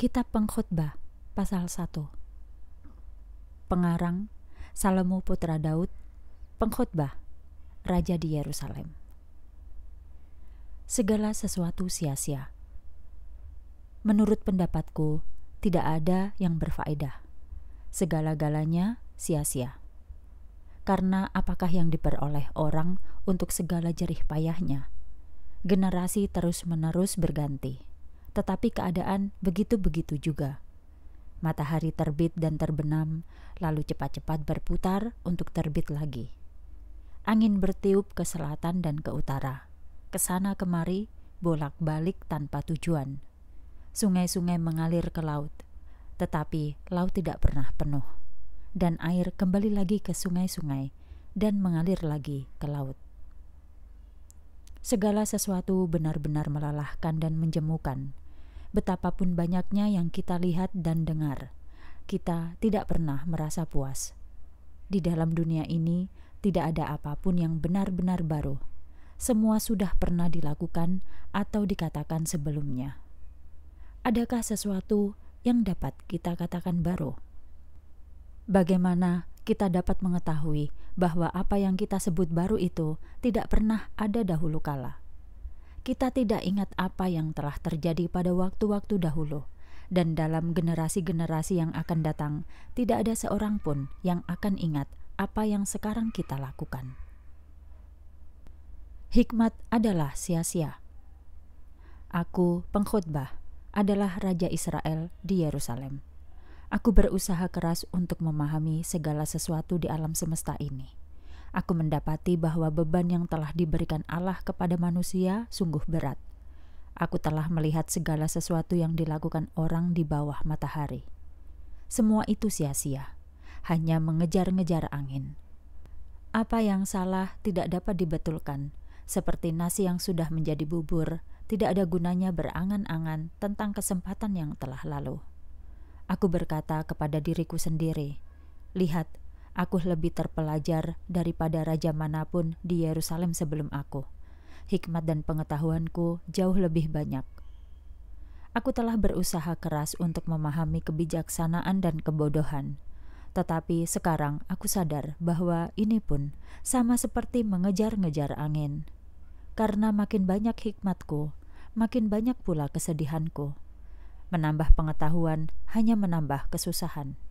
Kitab Pengkhotbah pasal 1 Pengarang Salomo putra Daud Pengkhotbah Raja di Yerusalem Segala sesuatu sia-sia Menurut pendapatku tidak ada yang berfaedah Segala-galanya sia-sia Karena apakah yang diperoleh orang untuk segala jerih payahnya Generasi terus-menerus berganti tetapi keadaan begitu-begitu juga. Matahari terbit dan terbenam, lalu cepat-cepat berputar untuk terbit lagi. Angin bertiup ke selatan dan ke utara, ke sana kemari, bolak-balik tanpa tujuan. Sungai-sungai mengalir ke laut, tetapi laut tidak pernah penuh, dan air kembali lagi ke sungai-sungai dan mengalir lagi ke laut. Segala sesuatu benar-benar melelahkan dan menjemukan betapapun banyaknya yang kita lihat dan dengar, kita tidak pernah merasa puas. Di dalam dunia ini, tidak ada apapun yang benar-benar baru. Semua sudah pernah dilakukan atau dikatakan sebelumnya. Adakah sesuatu yang dapat kita katakan baru? Bagaimana kita dapat mengetahui bahwa apa yang kita sebut baru itu tidak pernah ada dahulu kala? kita tidak ingat apa yang telah terjadi pada waktu-waktu dahulu, dan dalam generasi-generasi yang akan datang, tidak ada seorang pun yang akan ingat apa yang sekarang kita lakukan. Hikmat adalah sia-sia. Aku, pengkhotbah, adalah Raja Israel di Yerusalem. Aku berusaha keras untuk memahami segala sesuatu di alam semesta ini aku mendapati bahwa beban yang telah diberikan Allah kepada manusia sungguh berat. Aku telah melihat segala sesuatu yang dilakukan orang di bawah matahari. Semua itu sia-sia, hanya mengejar-ngejar angin. Apa yang salah tidak dapat dibetulkan, seperti nasi yang sudah menjadi bubur, tidak ada gunanya berangan-angan tentang kesempatan yang telah lalu. Aku berkata kepada diriku sendiri, "Lihat, Aku lebih terpelajar daripada raja manapun di Yerusalem sebelum aku. Hikmat dan pengetahuanku jauh lebih banyak. Aku telah berusaha keras untuk memahami kebijaksanaan dan kebodohan. Tetapi sekarang aku sadar bahwa ini pun sama seperti mengejar-ngejar angin. Karena makin banyak hikmatku, makin banyak pula kesedihanku. Menambah pengetahuan hanya menambah kesusahan.